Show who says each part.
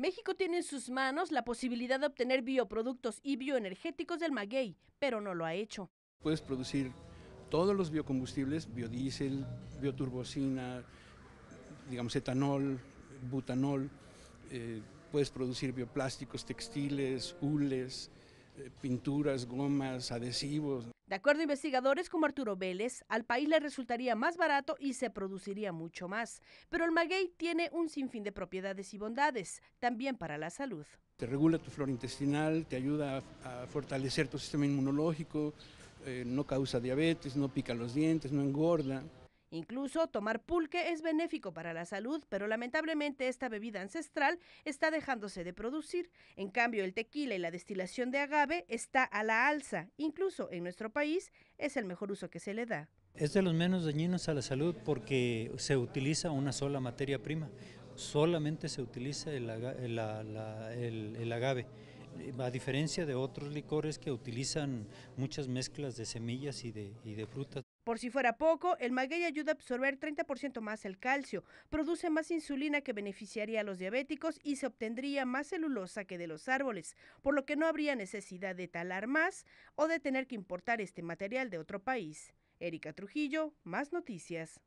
Speaker 1: México tiene en sus manos la posibilidad de obtener bioproductos y bioenergéticos del maguey, pero no lo ha hecho.
Speaker 2: Puedes producir todos los biocombustibles, biodiesel, bioturbocina, digamos etanol, butanol, eh, puedes producir bioplásticos, textiles, hules, eh, pinturas, gomas, adhesivos.
Speaker 1: De acuerdo a investigadores como Arturo Vélez, al país le resultaría más barato y se produciría mucho más. Pero el maguey tiene un sinfín de propiedades y bondades, también para la salud.
Speaker 2: Te regula tu flora intestinal, te ayuda a, fortalecer tu sistema inmunológico, eh, no causa diabetes, no pica los dientes, no engorda.
Speaker 1: Incluso tomar pulque es benéfico para la salud, pero lamentablemente esta bebida ancestral está dejándose de producir. En cambio, el tequila y la destilación de agave está a la alza. Incluso en nuestro país es el mejor uso que se le da.
Speaker 3: Es de los menos dañinos a la salud porque se utiliza una sola materia prima. Solamente se utiliza el, agave a diferencia de otros licores que utilizan muchas mezclas de semillas y de, frutas.
Speaker 1: Por si fuera poco, el maguey ayuda a absorber 30% más el calcio, produce más insulina que beneficiaría a los diabéticos y se obtendría más celulosa que de los árboles, por lo que no habría necesidad de talar más o de tener que importar este material de otro país. Erika Trujillo, más noticias.